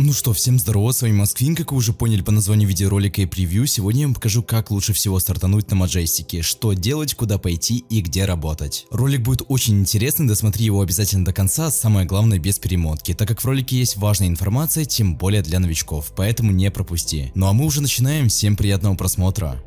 Ну что, всем здорово, с вами Москвин, как вы уже поняли по названию видеоролика и превью, сегодня я вам покажу, как лучше всего стартануть на Маджестике, что делать, куда пойти и где работать. Ролик будет очень интересный, досмотри его обязательно до конца, самое главное без перемотки, так как в ролике есть важная информация, тем более для новичков, поэтому не пропусти. Ну а мы уже начинаем, всем приятного просмотра.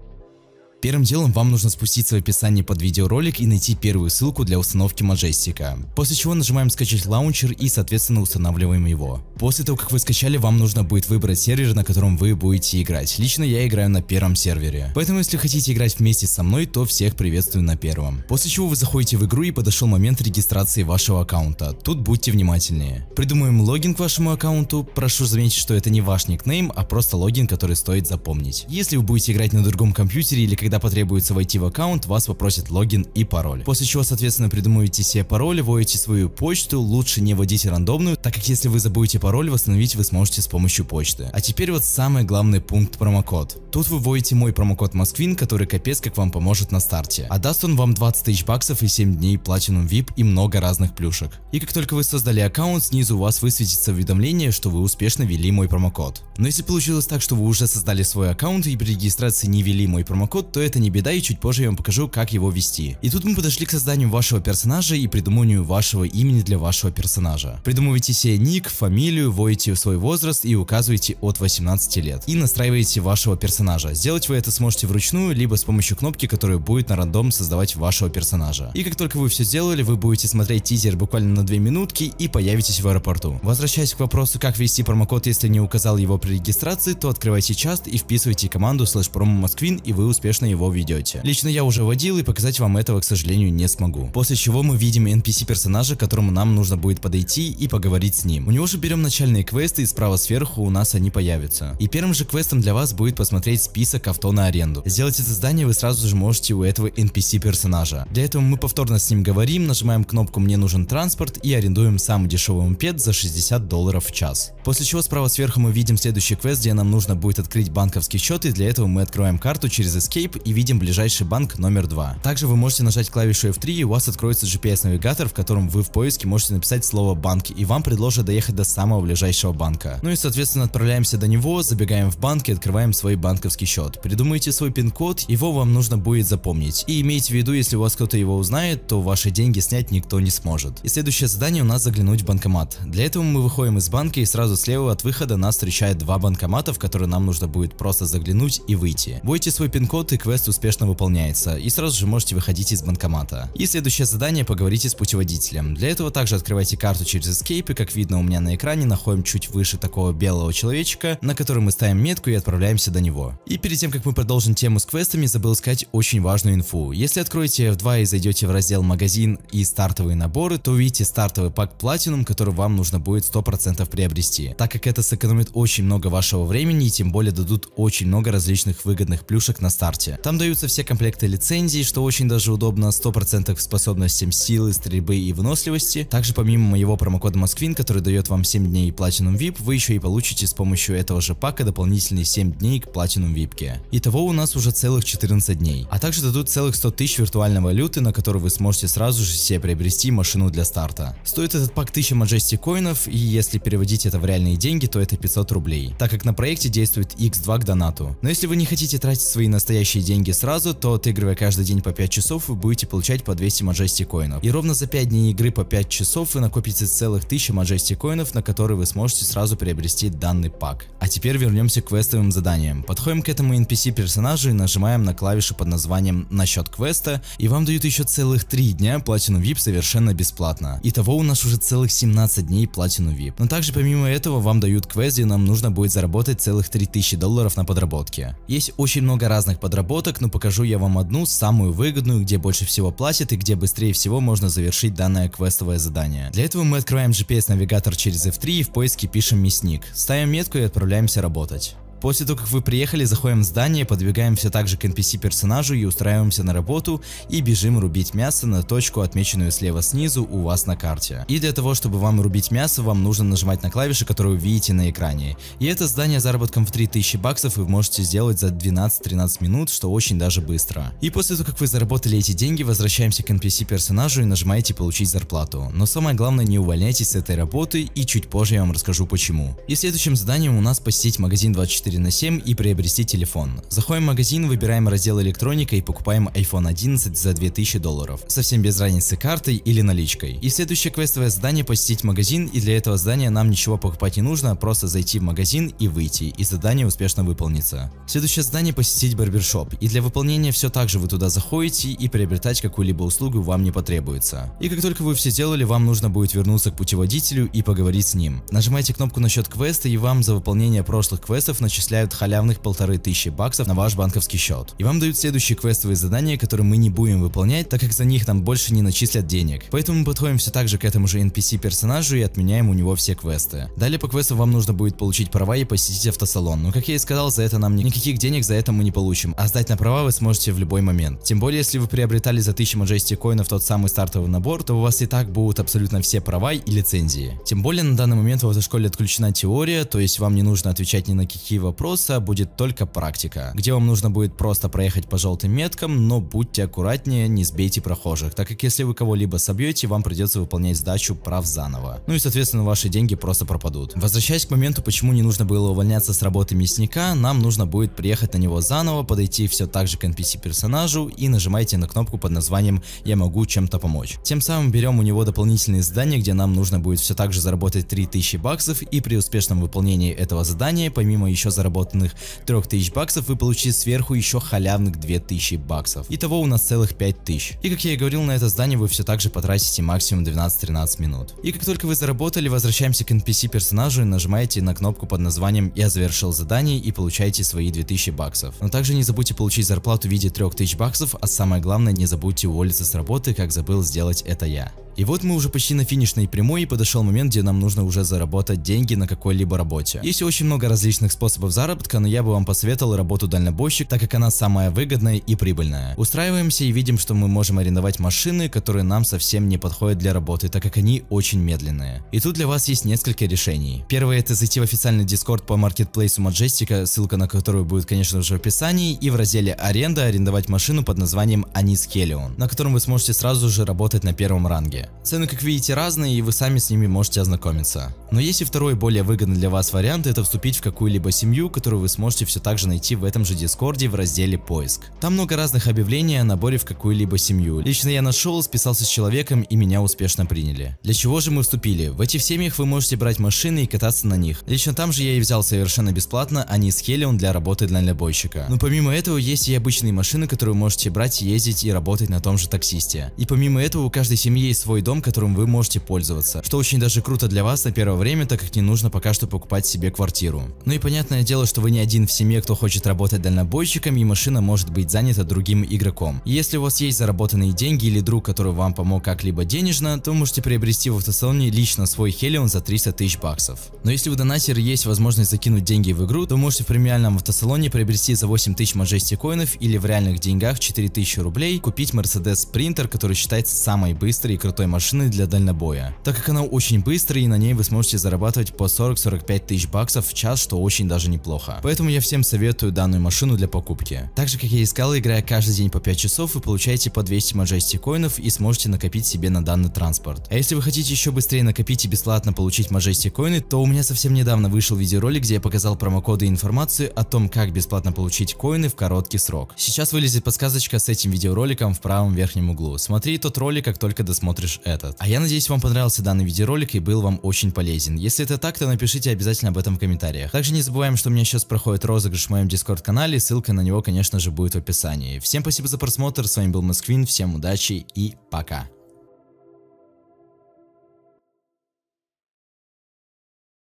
Первым делом вам нужно спуститься в описании под видеоролик и найти первую ссылку для установки Majestic. После чего нажимаем скачать лаунчер и соответственно устанавливаем его. После того как вы скачали, вам нужно будет выбрать сервер, на котором вы будете играть. Лично я играю на первом сервере. Поэтому если хотите играть вместе со мной, то всех приветствую на первом. После чего вы заходите в игру и подошел момент регистрации вашего аккаунта. Тут будьте внимательнее. Придумаем логин к вашему аккаунту. Прошу заметить, что это не ваш никнейм, а просто логин, который стоит запомнить. Если вы будете играть на другом компьютере или когда когда потребуется войти в аккаунт, вас попросят логин и пароль. После чего, соответственно, придумываете себе пароль, вводите свою почту, лучше не вводите рандомную, так как если вы забудете пароль, восстановить вы сможете с помощью почты. А теперь вот самый главный пункт промокод. Тут вы вводите мой промокод Москвин, который капец как вам поможет на старте. А даст он вам 20 тысяч баксов и 7 дней платинум VIP и много разных плюшек. И как только вы создали аккаунт, снизу у вас высветится уведомление, что вы успешно ввели мой промокод. Но если получилось так, что вы уже создали свой аккаунт и при регистрации не ввели мой промокод, то это не беда и чуть позже я вам покажу, как его вести. И тут мы подошли к созданию вашего персонажа и придумыванию вашего имени для вашего персонажа. Придумывайте себе ник, фамилию, вводите свой возраст и указывайте от 18 лет. И настраивайте вашего персонажа. Сделать вы это сможете вручную, либо с помощью кнопки, которая будет на рандом создавать вашего персонажа. И как только вы все сделали, вы будете смотреть тизер буквально на 2 минутки и появитесь в аэропорту. Возвращаясь к вопросу, как ввести промокод, если не указал его при регистрации, то открывайте част и вписывайте команду слэш промо Москвин и вы успешно его ведете. Лично я уже водил и показать вам этого, к сожалению, не смогу. После чего мы видим NPC персонажа, к которому нам нужно будет подойти и поговорить с ним. У него же берем начальные квесты и справа сверху у нас они появятся. И первым же квестом для вас будет посмотреть список авто на аренду. Сделать это задание вы сразу же можете у этого NPC персонажа. Для этого мы повторно с ним говорим, нажимаем кнопку «Мне нужен транспорт» и арендуем самый дешевый мопед за 60 долларов в час. После чего справа сверху мы видим следующий квест, где нам нужно будет открыть банковский счет и для этого мы открываем карту через Escape и видим ближайший банк номер 2. Также вы можете нажать клавишу F3 и у вас откроется GPS-навигатор, в котором вы в поиске можете написать слово «банк» и вам предложат доехать до самого ближайшего банка. Ну и соответственно отправляемся до него, забегаем в банк и открываем свой банковский счет. Придумайте свой пин-код, его вам нужно будет запомнить. И имейте в виду, если у вас кто-то его узнает, то ваши деньги снять никто не сможет. И следующее задание у нас заглянуть в банкомат. Для этого мы выходим из банка и сразу слева от выхода нас встречает два банкомата, в которые нам нужно будет просто заглянуть и выйти. Вводите свой пин-код и к квест успешно выполняется, и сразу же можете выходить из банкомата. И следующее задание поговорите с путеводителем. Для этого также открывайте карту через Escape, и как видно у меня на экране, находим чуть выше такого белого человечка, на который мы ставим метку и отправляемся до него. И перед тем, как мы продолжим тему с квестами, забыл сказать очень важную инфу. Если откроете F2 и зайдете в раздел «Магазин» и «Стартовые наборы», то увидите стартовый пак Platinum, который вам нужно будет 100% приобрести, так как это сэкономит очень много вашего времени и тем более дадут очень много различных выгодных плюшек на старте сайте. Там даются все комплекты лицензий, что очень даже удобно, 100% способностям силы, стрельбы и выносливости. Также помимо моего промокода Москвин, который дает вам 7 дней Platinum VIP, вы еще и получите с помощью этого же пака дополнительные 7 дней к Platinum VIP. Итого у нас уже целых 14 дней. А также дадут целых 100 тысяч виртуальной валюты, на которую вы сможете сразу же себе приобрести машину для старта. Стоит этот пак 1000 Majesty коинов, и если переводить это в реальные деньги, то это 500 рублей, так как на проекте действует X2 к донату. Но если вы не хотите тратить свои настоящие деньги сразу, то отыгрывая каждый день по 5 часов, вы будете получать по 200 Majesty коинов. И ровно за 5 дней игры по 5 часов вы накопите целых 1000 Majesty коинов, на которые вы сможете сразу приобрести данный пак. А теперь вернемся к квестовым заданиям. Подходим к этому NPC персонажу и нажимаем на клавишу под названием «Насчет квеста», и вам дают еще целых 3 дня платину VIP совершенно бесплатно. Итого у нас уже целых 17 дней платину VIP. Но также помимо этого вам дают квест, где нам нужно будет заработать целых 3000 долларов на подработке. Есть очень много разных подработок, разработок, но покажу я вам одну, самую выгодную, где больше всего платят и где быстрее всего можно завершить данное квестовое задание. Для этого мы открываем GPS-навигатор через F3 и в поиске пишем мясник. Ставим метку и отправляемся работать. После того, как вы приехали, заходим в здание, подвигаемся также к NPC персонажу и устраиваемся на работу и бежим рубить мясо на точку, отмеченную слева снизу у вас на карте. И для того, чтобы вам рубить мясо, вам нужно нажимать на клавиши, которые вы видите на экране. И это здание заработком в 3000 баксов вы можете сделать за 12-13 минут, что очень даже быстро. И после того, как вы заработали эти деньги, возвращаемся к NPC персонажу и нажимаете получить зарплату. Но самое главное, не увольняйтесь с этой работы и чуть позже я вам расскажу почему. И следующим заданием у нас посетить магазин 24 24 на 7 и приобрести телефон. Заходим в магазин, выбираем раздел электроника и покупаем iPhone 11 за 2000 долларов, совсем без разницы картой или наличкой. И следующее квестовое задание посетить магазин и для этого задания нам ничего покупать не нужно, просто зайти в магазин и выйти, и задание успешно выполнится. Следующее задание посетить барбершоп, и для выполнения все так же вы туда заходите и приобретать какую-либо услугу вам не потребуется. И как только вы все сделали, вам нужно будет вернуться к путеводителю и поговорить с ним. Нажимайте кнопку насчет квеста и вам за выполнение прошлых квестов начисляется зачисляют халявных полторы тысячи баксов на ваш банковский счет. И вам дают следующие квестовые задания, которые мы не будем выполнять, так как за них нам больше не начислят денег. Поэтому мы подходим все так же к этому же NPC персонажу и отменяем у него все квесты. Далее по квесту вам нужно будет получить права и посетить автосалон. Но как я и сказал, за это нам никаких денег за это мы не получим, а сдать на права вы сможете в любой момент. Тем более, если вы приобретали за 1000 Majesty коинов тот самый стартовый набор, то у вас и так будут абсолютно все права и лицензии. Тем более, на данный момент в автошколе отключена теория, то есть вам не нужно отвечать ни на какие вопросы вопроса будет только практика, где вам нужно будет просто проехать по желтым меткам, но будьте аккуратнее, не сбейте прохожих, так как если вы кого-либо собьете, вам придется выполнять сдачу прав заново. Ну и соответственно ваши деньги просто пропадут. Возвращаясь к моменту, почему не нужно было увольняться с работы мясника, нам нужно будет приехать на него заново, подойти все так же к NPC персонажу и нажимайте на кнопку под названием «Я могу чем-то помочь». Тем самым берем у него дополнительные задания, где нам нужно будет все так же заработать 3000 баксов и при успешном выполнении этого задания, помимо еще заработать заработанных 3000 баксов вы получите сверху еще халявных 2000 баксов. Итого у нас целых 5000. И как я и говорил, на это здание вы все так же потратите максимум 12-13 минут. И как только вы заработали, возвращаемся к NPC персонажу и нажимаете на кнопку под названием «Я завершил задание» и получаете свои 2000 баксов. Но также не забудьте получить зарплату в виде 3000 баксов, а самое главное не забудьте уволиться с работы, как забыл сделать это я. И вот мы уже почти на финишной прямой и подошел момент, где нам нужно уже заработать деньги на какой-либо работе. Есть очень много различных способов заработка, но я бы вам посоветовал работу дальнобойщик, так как она самая выгодная и прибыльная. Устраиваемся и видим, что мы можем арендовать машины, которые нам совсем не подходят для работы, так как они очень медленные. И тут для вас есть несколько решений. Первое это зайти в официальный дискорд по маркетплейсу Majestic, ссылка на которую будет конечно же в описании, и в разделе аренда арендовать машину под названием Anis Helion, на котором вы сможете сразу же работать на первом ранге. Цены, как видите, разные, и вы сами с ними можете ознакомиться. Но есть и второй более выгодный для вас вариант, это вступить в какую-либо семью, которую вы сможете все так же найти в этом же Дискорде в разделе «Поиск». Там много разных объявлений о наборе в какую-либо семью. Лично я нашел, списался с человеком и меня успешно приняли. Для чего же мы вступили? В этих семьях вы можете брать машины и кататься на них. Лично там же я и взял совершенно бесплатно, а не с Хелион для работы для лобойщика. Но помимо этого есть и обычные машины, которые вы можете брать, ездить и работать на том же таксисте. И помимо этого у каждой семьи есть свой свой дом, которым вы можете пользоваться, что очень даже круто для вас на первое время, так как не нужно пока что покупать себе квартиру. Ну и понятное дело, что вы не один в семье, кто хочет работать дальнобойщиком, и машина может быть занята другим игроком. если у вас есть заработанные деньги или друг, который вам помог как-либо денежно, то можете приобрести в автосалоне лично свой Хелион за 300 тысяч баксов. Но если у донатера есть возможность закинуть деньги в игру, то можете в премиальном автосалоне приобрести за 8 тысяч мажести коинов или в реальных деньгах 4000 рублей купить Mercedes Sprinter, который считается самой быстрой и крутой крутой машины для дальнобоя, так как она очень быстрая и на ней вы сможете зарабатывать по 40-45 тысяч баксов в час, что очень даже неплохо. Поэтому я всем советую данную машину для покупки. Также, как я искал, играя каждый день по 5 часов, вы получаете по 200 Majesty коинов и сможете накопить себе на данный транспорт. А если вы хотите еще быстрее накопить и бесплатно получить Majesty коины, то у меня совсем недавно вышел видеоролик, где я показал промокоды и информацию о том, как бесплатно получить коины в короткий срок. Сейчас вылезет подсказочка с этим видеороликом в правом верхнем углу. Смотри тот ролик, как только досмотришь лишь этот. А я надеюсь, вам понравился данный видеоролик и был вам очень полезен. Если это так, то напишите обязательно об этом в комментариях. Также не забываем, что у меня сейчас проходит розыгрыш в моем дискорд-канале, ссылка на него, конечно же, будет в описании. Всем спасибо за просмотр, с вами был Москвин, всем удачи и пока.